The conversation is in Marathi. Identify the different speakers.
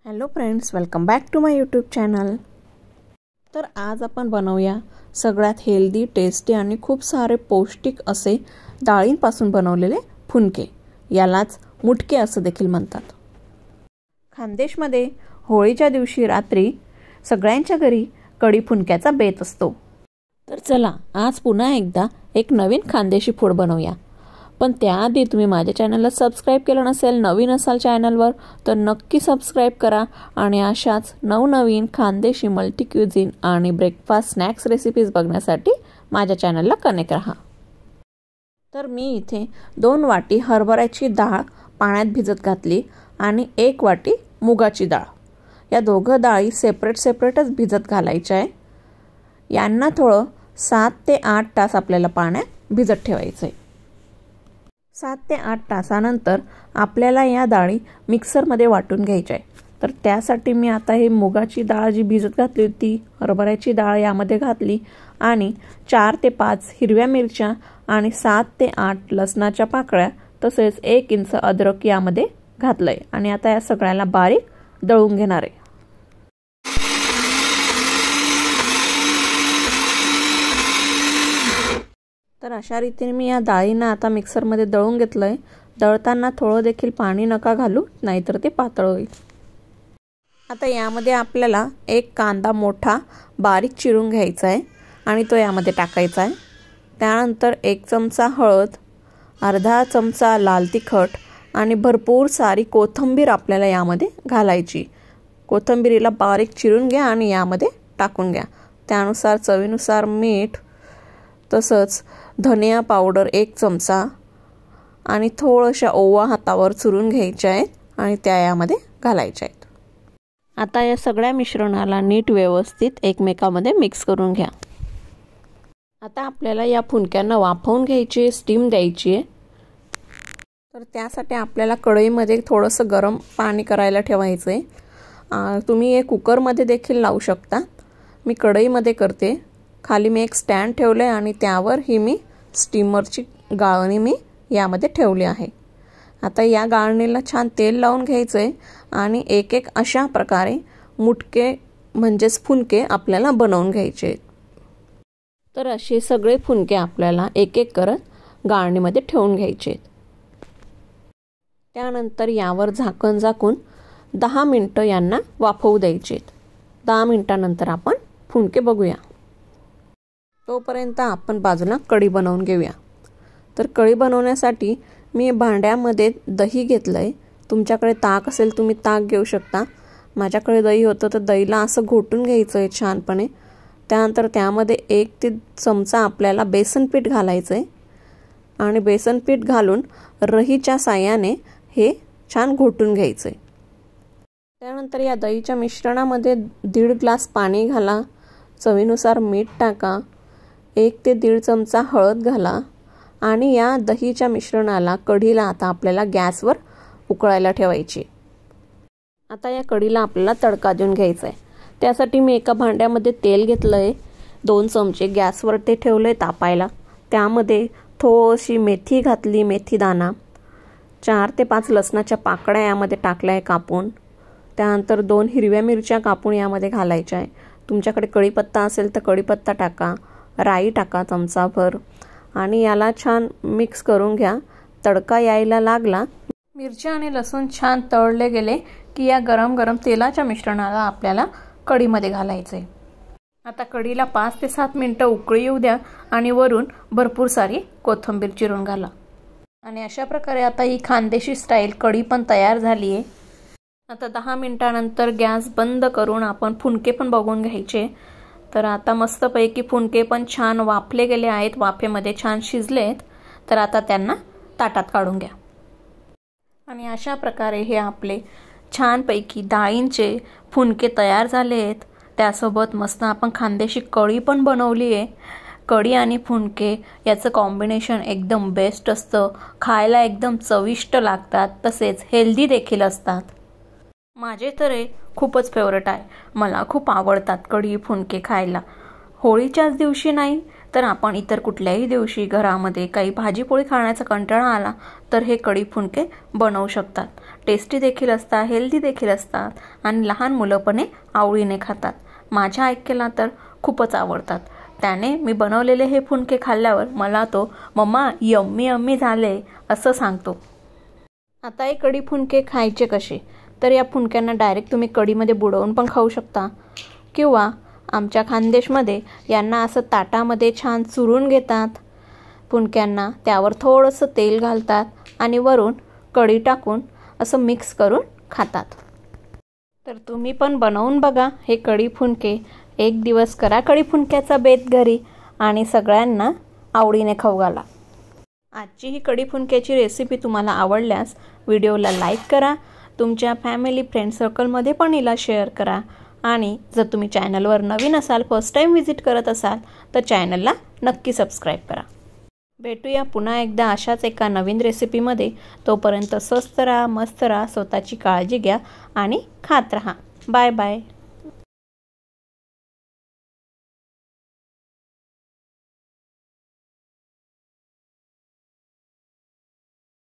Speaker 1: hello friends welcome back to my YouTube channel तर आज आपण बनवूया सगळ्यात हेल्दी टेस्टी आणि खूप सारे पौष्टिक असे डाळींपासून बनवलेले फुनके यालाच मुटके असं देखील म्हणतात खानदेशमध्ये होळीच्या दिवशी रात्री सगळ्यांच्या घरी कडी फुनक्याचा बेत असतो तर चला आज पुन्हा एकदा एक नवीन खानदेशी फूड बनवूया पण त्याआधी तुम्ही माझ्या चॅनलला सबस्क्राईब केलं नसेल नवीन असाल चॅनलवर तर नक्की सबस्क्राईब करा आणि अशाच नवनवीन खानदेशी मल्टी क्युझिन आणि ब्रेकफास्ट स्नॅक्स रेसिपीज बघण्यासाठी माझ्या चॅनलला कनेक्ट राहा तर मी इथे दोन वाटी हरभऱ्याची डाळ पाण्यात भिजत घातली आणि एक वाटी मुगाची डाळ या दोघं डाळी सेपरेट सेपरेटच भिजत घालायच्या आहे यांना थोडं सात ते आठ तास आपल्याला पाण्यात भिजत ठेवायचं आहे सात ते आठ तासानंतर आपल्याला या डाळी मिक्सरमध्ये वाटून घ्यायच्या आहे तर त्यासाठी मी आता हे मुगाची डाळ जी भिजत घातली होती हरभऱ्याची डाळ यामध्ये घातली आणि चार ते पाच हिरव्या मिरच्या आणि सात ते आठ लसणाच्या पाकळ्या तसेच एक इंच अद्रक यामध्ये घातलं आहे आणि आता या सगळ्याला बारीक दळून घेणार आहे तर अशा रीतीने मी या डाळींना आता मिक्सरमध्ये दळून घेतलं आहे दळताना थोडं देखील पाणी नका घालू नाहीतर ते पातळ होईल आता यामध्ये आपल्याला एक कांदा मोठा बारीक चिरून घ्यायचा आहे आणि तो यामध्ये टाकायचा आहे त्यानंतर एक चमचा हळद अर्धा चमचा लाल तिखट आणि भरपूर सारी कोथंबीर आपल्याला यामध्ये घालायची कोथंबिरीला बारीक चिरून घ्या आणि यामध्ये टाकून घ्या त्यानुसार चवीनुसार मीठ तसंच धनिया पावडर एक चमचा आणि थोडशा ओवा हातावर चुरून घ्यायच्या आहेत आणि त्या यामध्ये घालायच्या आहेत आता या सगळ्या मिश्रणाला नीट व्यवस्थित एकमेकामध्ये मिक्स करून घ्या आता आपल्याला या फुनक्यांना वाफवून घ्यायची आहे स्टीम द्यायची आहे तर त्यासाठी आपल्याला कढईमध्ये थोडंसं गरम पाणी करायला ठेवायचं आहे तुम्ही हे कुकरमध्ये देखील लावू शकता मी कढईमध्ये करते खाली मी एक स्टँड ठेवलं आहे आणि त्यावर ही मी स्टीमरची गाळणी मी यामध्ये ठेवली आहे आता या गाळणीला छान तेल लावून घ्यायचं आहे आणि एक एक अशा प्रकारे मुटके म्हणजेच फुनके आपल्याला बनवून घ्यायचे आहेत तर असे सगळे फुनके आपल्याला एक एक करत गाळणीमध्ये ठेवून घ्यायचे आहेत त्यानंतर यावर झाकण झाकून दहा मिनटं यांना वाफवू द्यायचे आहेत दहा मिनटानंतर आपण फुनके बघूया तोपर्यंत आपण बाजूला कढी बनवून घेऊया तर कळी बनवण्यासाठी मी भांड्यामध्ये दही घेतलं आहे तुमच्याकडे ताक असेल तुम्ही ताक घेऊ शकता माझ्याकडे दही होतं तर दहीला असं घोटून घ्यायचं आहे छानपणे त्यानंतर त्यामध्ये एक ते चमचा आपल्याला बेसनपीठ घालायचं आहे आणि बेसनपीठ घालून रहीच्या साह्याने हे छान घोटून घ्यायचं आहे त्यानंतर या दहीच्या मिश्रणामध्ये दीड ग्लास पाणी घाला चवीनुसार मीठ टाका एक ते दीड चमचा हळद घाला आणि या दहीच्या मिश्रणाला कढीला आता आपल्याला गॅसवर उकळायला ठेवायची आता या कढीला आपल्याला तडका देऊन घ्यायचा आहे त्यासाठी मी एका भांड्यामध्ये तेल घेतलं आहे दोन चमचे गॅसवर ते ठेवलं आहे तापायला त्यामध्ये थोडीशी मेथी घातली मेथी दाना चार ते पाच लसणाच्या पाकळ्या यामध्ये टाकल्या आहे कापून त्यानंतर दोन हिरव्या मिरच्या कापून यामध्ये घालायच्या आहे तुमच्याकडे कढीपत्ता असेल तर कढीपत्ता टाका राई टाका चमचाभर आणि याला छान मिक्स करून घ्या तडका यायला लागला मिरची आणि लसूण छान तळले गेले की या गरम गरम तेलाच्या मिश्रणाला आपल्याला कढीमध्ये घालायचे आता कढीला पाच ते सात मिनटं उकळी येऊ द्या आणि वरून भरपूर सारी कोथिंबीर चिरून घाला आणि अशा प्रकारे आता ही खानदेशी स्टाईल कढी पण तयार झाली आहे आता दहा मिनटानंतर गॅस बंद करून आपण फुनके पण बघून घ्यायचे तर आता मस्तपैकी फुणके पण छान वाफले गेले आहेत वाफेमध्ये छान शिजले आहेत तर आता त्यांना ताटात काढून घ्या आणि अशा प्रकारे हे आपले छानपैकी डाळींचे फुणके तयार झाले आहेत त्यासोबत मस्त आपण खांद्याशी कळी पण बनवली आहे कढी आणि फुणके याचं कॉम्बिनेशन एकदम बेस्ट असतं खायला एकदम चविष्ट लागतात तसेच हेल्दी देखील असतात माझे तर हे खूपच फेवरेट आहे मला खूप आवडतात कढी फुणके खायला होळीच्याच दिवशी नाही तर आपण इतर कुठल्याही दिवशी घरामध्ये काही भाजीपोळी खाण्याचा कंटाळा आला तर हे कढी फुणके बनवू शकतात टेस्टी देखील असतात हेल्दी देखील असतात आणि लहान मुलंपणे आवडीने खातात माझ्या ऐकेला तर खूपच आवडतात त्याने मी बनवलेले हे फुणके खाल्ल्यावर मला तो मम्मा यम्मी यम्मी झाले असं सांगतो आता हे कढी फुणके खायचे कसे तर या फुंडक्यांना डायरेक्ट तुम्ही कढीमध्ये बुडवून पण खाऊ शकता किंवा आमच्या खानदेशमध्ये यांना असं ताटामध्ये छान चुरून घेतात फुंडक्यांना त्यावर थोडंसं तेल घालतात आणि वरून कढी टाकून असं मिक्स करून खातात तर तुम्ही पण बनवून बघा हे कढी फुंडके एक दिवस करा कढी फुंडक्याचा बेत घरी आणि सगळ्यांना आवडीने खाऊ घाला आजची ही कढी फुंडक्याची रेसिपी तुम्हाला आवडल्यास व्हिडिओला लाईक करा तुमच्या फॅमिली फ्रेंड सर्कलमध्ये पण हिला शेअर करा आणि जर तुम्ही चॅनलवर नवीन असाल फर्स्ट टाईम व्हिजिट करत असाल तर चॅनलला नक्की सबस्क्राईब करा भेटूया पुन्हा एकदा अशाच एका नवीन रेसिपीमध्ये तोपर्यंत स्वस्त राहा मस्त राहा स्वतःची काळजी घ्या आणि खात राहा बाय बाय